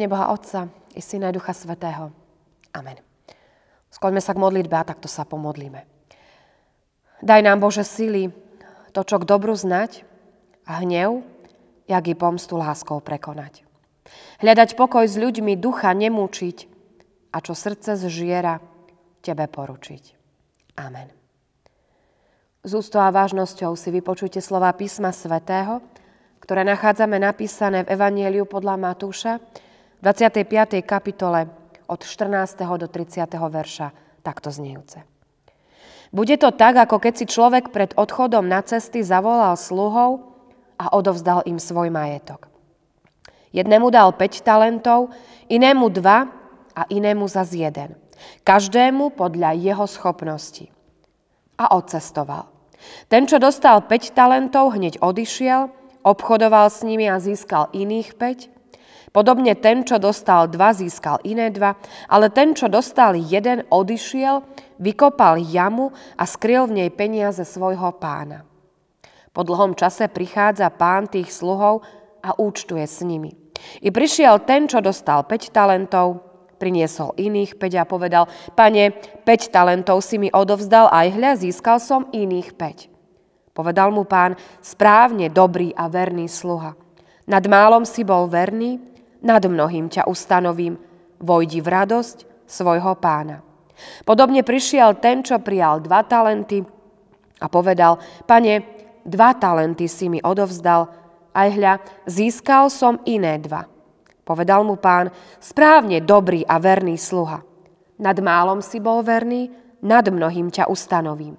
mene Boha Otca i Syna i Ducha Svetého. Amen. Skloňme sa k modlitbe a takto sa pomodlíme. Daj nám Bože síly to, čo k dobru znať a hnev, jak i pomstu láskou prekonať. Hľadať pokoj s ľuďmi, ducha nemúčiť a čo srdce zžiera, tebe poručiť. Amen. Z ústo a vážnosťou si vypočujte slova písma svätého, ktoré nachádzame napísané v Evanieliu podľa Matúša, 25. kapitole od 14. do 30. verša takto zniejúce. Bude to tak, ako keď si človek pred odchodom na cesty zavolal sluhov a odovzdal im svoj majetok. Jednému dal 5 talentov, inému 2 a inému zas jeden. Každému podľa jeho schopnosti. A odcestoval. Ten, čo dostal 5 talentov, hneď odišiel, obchodoval s nimi a získal iných 5. Podobne ten, čo dostal dva, získal iné dva, ale ten, čo dostal jeden, odišiel, vykopal jamu a skryl v nej peniaze svojho pána. Po dlhom čase prichádza pán tých sluhov a účtuje s nimi. I prišiel ten, čo dostal 5 talentov, priniesol iných 5 a povedal, pane, 5 talentov si mi odovzdal a hľa, získal som iných 5. Povedal mu pán, správne dobrý a verný sluha. Nad málom si bol verný, nad mnohým ťa ustanovím, vojdi v radosť svojho pána. Podobne prišiel ten, čo prijal dva talenty a povedal, pane, dva talenty si mi odovzdal, aj hľa, získal som iné dva. Povedal mu pán, správne dobrý a verný sluha. Nad málom si bol verný, nad mnohým ťa ustanovím.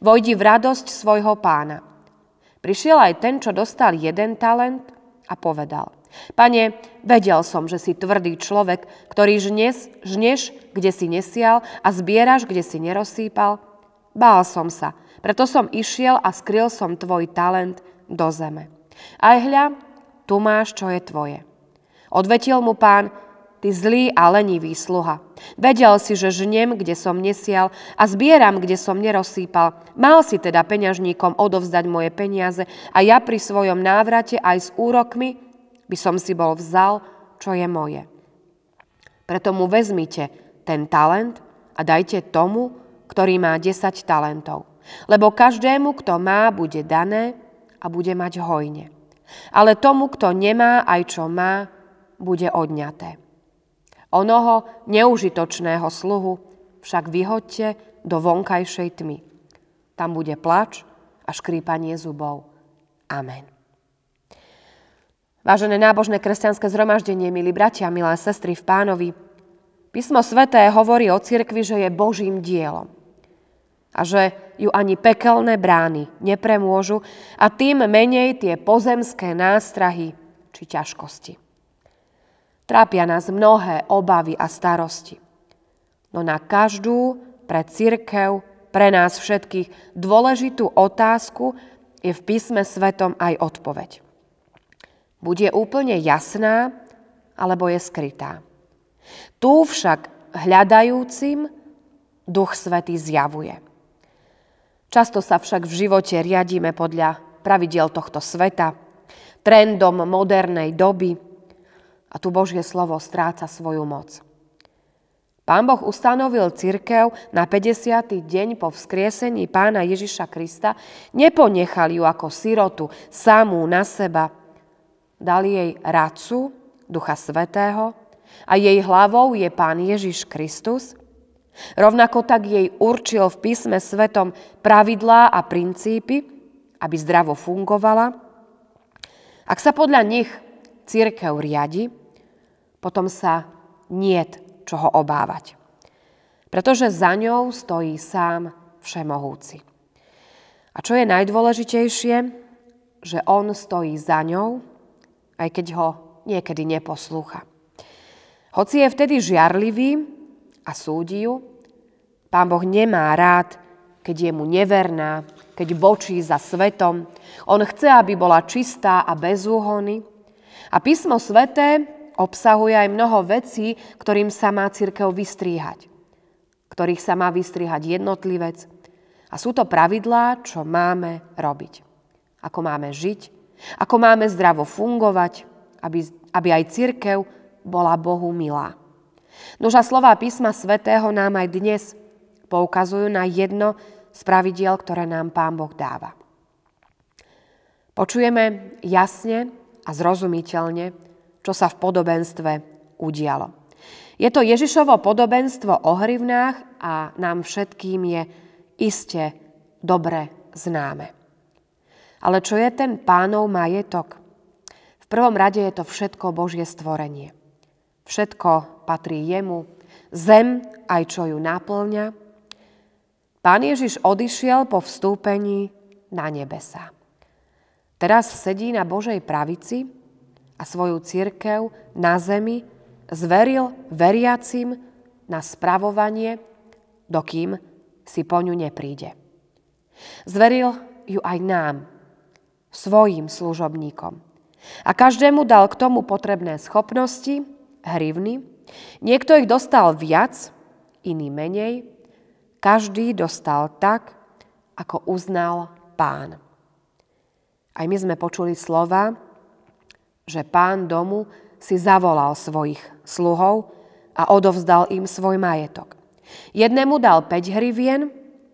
Vojdi v radosť svojho pána. Prišiel aj ten, čo dostal jeden talent a povedal – Pane, vedel som, že si tvrdý človek, ktorý žnes, žneš, kde si nesial a zbieraš, kde si nerozsýpal. Bál som sa, preto som išiel a skryl som tvoj talent do zeme. Aj hľa, tu máš, čo je tvoje. Odvetil mu pán, ty zlý a lenivý sluha. Vedel si, že žnem, kde som nesial a zbieram, kde som nerosýpal. Mal si teda peňažníkom odovzdať moje peniaze a ja pri svojom návrate aj s úrokmi by som si bol vzal, čo je moje. Preto mu vezmite ten talent a dajte tomu, ktorý má 10 talentov. Lebo každému, kto má, bude dané a bude mať hojne. Ale tomu, kto nemá aj čo má, bude odňaté. Onoho neužitočného sluhu však vyhoďte do vonkajšej tmy. Tam bude plač a škrípanie zubov. Amen. Vážené nábožné kresťanské zhromaždenie, milí bratia, milé sestry v pánovi, písmo sveté hovorí o cirkvi, že je Božím dielom a že ju ani pekelné brány nepremôžu a tým menej tie pozemské nástrahy či ťažkosti. Trápia nás mnohé obavy a starosti. No na každú pre církev, pre nás všetkých dôležitú otázku je v písme svetom aj odpoveď. Buď je úplne jasná, alebo je skrytá. Tu však hľadajúcim Duch Svetý zjavuje. Často sa však v živote riadíme podľa pravidiel tohto sveta, trendom modernej doby a tu Božie slovo stráca svoju moc. Pán Boh ustanovil cirkev na 50. deň po vzkriesení pána Ježiša Krista, neponechal ju ako sirotu, samú na seba, dali jej radcu, Ducha Svetého, a jej hlavou je Pán Ježiš Kristus, rovnako tak jej určil v písme svetom pravidlá a princípy, aby zdravo fungovala. Ak sa podľa nich církev riadi, potom sa niet čoho obávať. Pretože za ňou stojí sám Všemohúci. A čo je najdôležitejšie, že on stojí za ňou aj keď ho niekedy neposlúcha. Hoci je vtedy žiarlivý a súdi ju, pán Boh nemá rád, keď je mu neverná, keď bočí za svetom. On chce, aby bola čistá a bez úhony. A písmo sveté obsahuje aj mnoho vecí, ktorým sa má církev vystriehať. Ktorých sa má vystriehať jednotlivec. A sú to pravidlá, čo máme robiť. Ako máme žiť, ako máme zdravo fungovať, aby, aby aj cirkev bola Bohu milá. Noža slova písma svätého nám aj dnes poukazujú na jedno z pravidiel, ktoré nám Pán Boh dáva. Počujeme jasne a zrozumiteľne, čo sa v podobenstve udialo. Je to Ježišovo podobenstvo o hrivnách a nám všetkým je iste dobre známe. Ale čo je ten pánov majetok? V prvom rade je to všetko Božie stvorenie. Všetko patrí jemu, zem aj čo ju naplňa. Pán Ježiš odišiel po vstúpení na nebesa. Teraz sedí na Božej pravici a svoju církev na zemi zveril veriacim na spravovanie, dokým si po ňu nepríde. Zveril ju aj nám, svojim služobníkom. A každému dal k tomu potrebné schopnosti, hrivny. Niekto ich dostal viac, iný menej. Každý dostal tak, ako uznal pán. Aj my sme počuli slova, že pán domu si zavolal svojich sluhov a odovzdal im svoj majetok. Jednému dal 5 hrivien,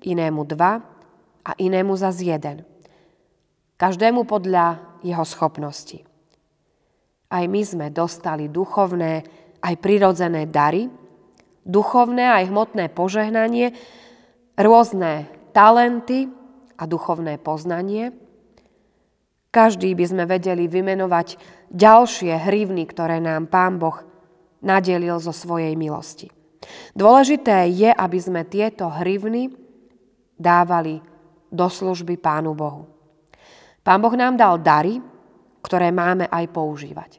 inému 2 a inému zas jeden každému podľa jeho schopnosti. Aj my sme dostali duchovné, aj prirodzené dary, duchovné aj hmotné požehnanie, rôzne talenty a duchovné poznanie. Každý by sme vedeli vymenovať ďalšie hrivny, ktoré nám Pán Boh nadelil zo svojej milosti. Dôležité je, aby sme tieto hrivny dávali do služby Pánu Bohu. Pán Boh nám dal dary, ktoré máme aj používať.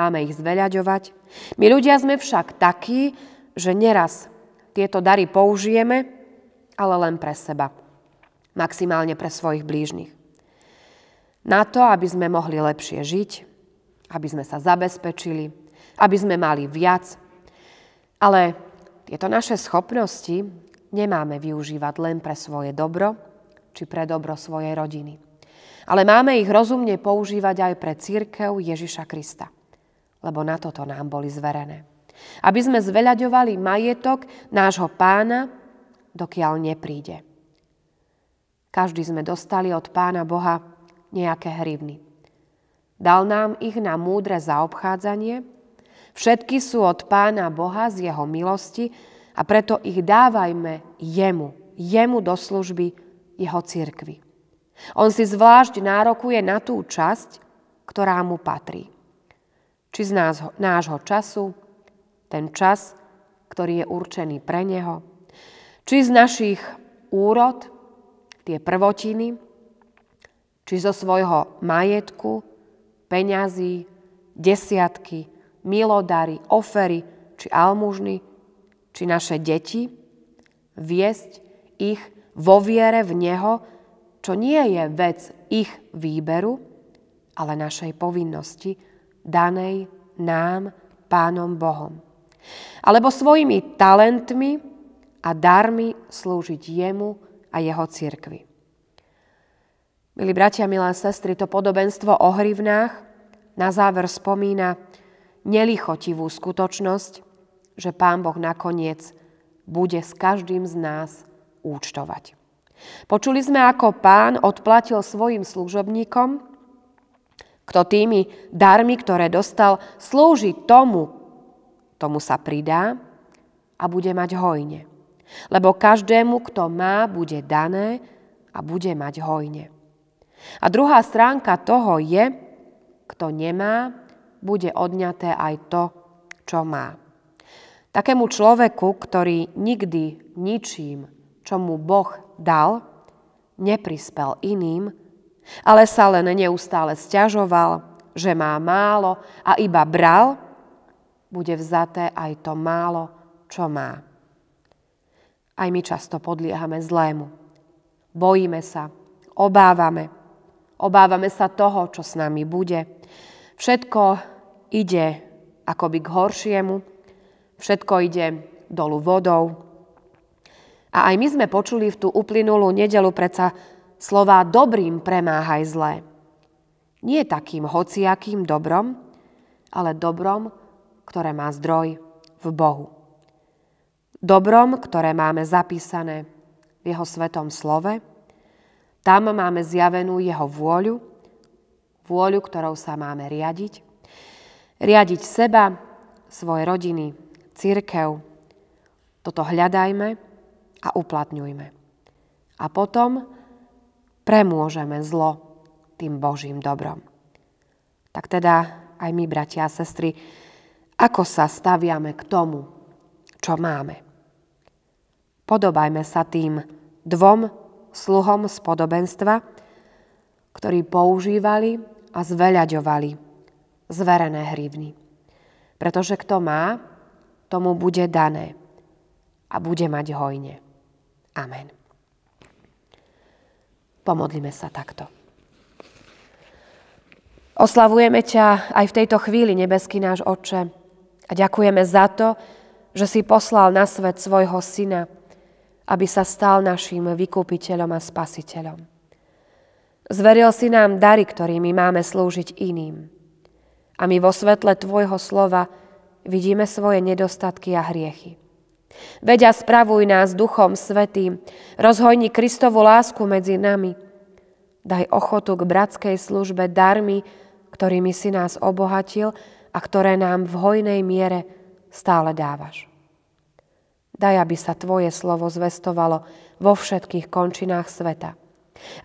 Máme ich zveľaďovať. My ľudia sme však takí, že neraz tieto dary použijeme, ale len pre seba. Maximálne pre svojich blížnych. Na to, aby sme mohli lepšie žiť, aby sme sa zabezpečili, aby sme mali viac. Ale tieto naše schopnosti nemáme využívať len pre svoje dobro či pre dobro svojej rodiny ale máme ich rozumne používať aj pre církev Ježiša Krista, lebo na toto nám boli zverené. Aby sme zveľaďovali majetok nášho pána, dokiaľ nepríde. Každý sme dostali od pána Boha nejaké hrivny. Dal nám ich na múdre zaobchádzanie, všetky sú od pána Boha z jeho milosti a preto ich dávajme jemu, jemu do služby jeho cirkvi. On si zvlášť nárokuje na tú časť, ktorá mu patrí. Či z nás, nášho času, ten čas, ktorý je určený pre neho, či z našich úrod, tie prvotiny, či zo svojho majetku, peňazí, desiatky, milodary, ofery či almužny, či naše deti, viesť ich vo viere v Neho, čo nie je vec ich výberu, ale našej povinnosti, danej nám, Pánom Bohom. Alebo svojimi talentmi a darmi slúžiť jemu a jeho cirkvi. Milí bratia, milé sestry, to podobenstvo o hrivnách na záver spomína nelichotivú skutočnosť, že Pán Boh nakoniec bude s každým z nás účtovať. Počuli sme, ako pán odplatil svojim služobníkom, kto tými darmi, ktoré dostal, slúži tomu, tomu sa pridá a bude mať hojne. Lebo každému, kto má, bude dané a bude mať hojne. A druhá stránka toho je, kto nemá, bude odňaté aj to, čo má. Takému človeku, ktorý nikdy ničím čo mu Boh dal, neprispel iným, ale sa len neustále stiažoval, že má málo a iba bral, bude vzaté aj to málo, čo má. Aj my často podliehame zlému. Bojíme sa, obávame. Obávame sa toho, čo s nami bude. Všetko ide akoby k horšiemu, všetko ide dolu vodou, a aj my sme počuli v tú uplynulú nedelu predsa slová dobrým premáhaj zlé. Nie takým hociakým dobrom, ale dobrom, ktoré má zdroj v Bohu. Dobrom, ktoré máme zapísané v jeho svetom slove, tam máme zjavenú jeho vôľu, vôľu, ktorou sa máme riadiť, riadiť seba, svoje rodiny, církev. Toto hľadajme, a uplatňujme. A potom premôžeme zlo tým Božím dobrom. Tak teda aj my, bratia a sestry, ako sa staviame k tomu, čo máme. Podobajme sa tým dvom sluhom z podobenstva, ktorí používali a zveľaďovali zverené hrivny. Pretože kto má, tomu bude dané a bude mať hojne. Amen. Pomodlíme sa takto. Oslavujeme ťa aj v tejto chvíli, nebeský náš Oče, a ďakujeme za to, že si poslal na svet svojho Syna, aby sa stal našim vykúpiteľom a spasiteľom. Zveril si nám dary, ktorými máme slúžiť iným. A my vo svetle Tvojho slova vidíme svoje nedostatky a hriechy. Veď a spravuj nás Duchom Svetým, rozhojni Kristovu lásku medzi nami. Daj ochotu k bratskej službe darmi, ktorými si nás obohatil a ktoré nám v hojnej miere stále dávaš. Daj, aby sa Tvoje slovo zvestovalo vo všetkých končinách sveta.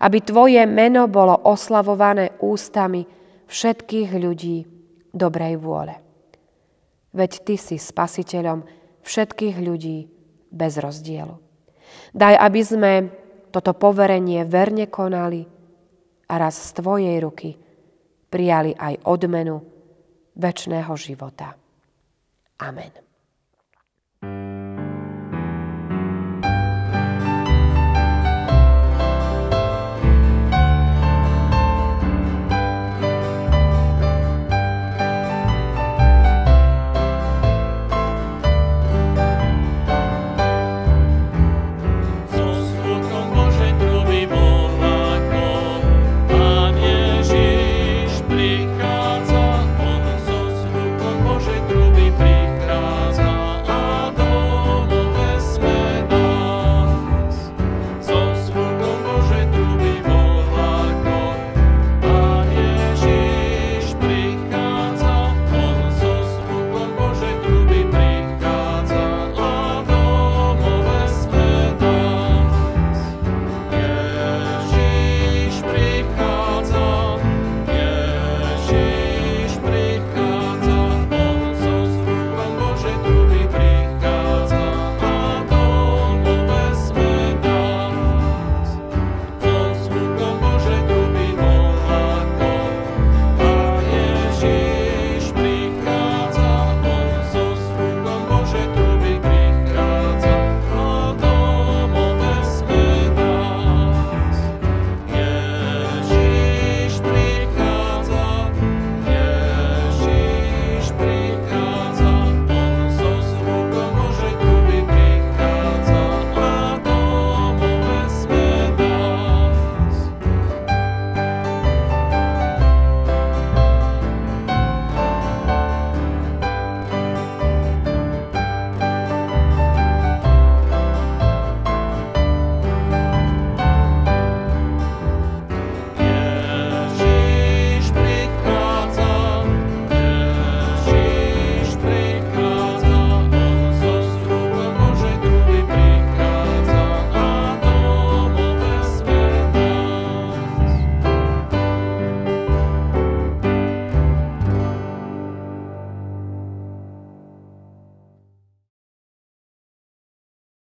Aby Tvoje meno bolo oslavované ústami všetkých ľudí dobrej vôle. Veď Ty si spasiteľom všetkých ľudí bez rozdielu. Daj, aby sme toto poverenie verne konali a raz z Tvojej ruky prijali aj odmenu väčšného života. Amen. thank you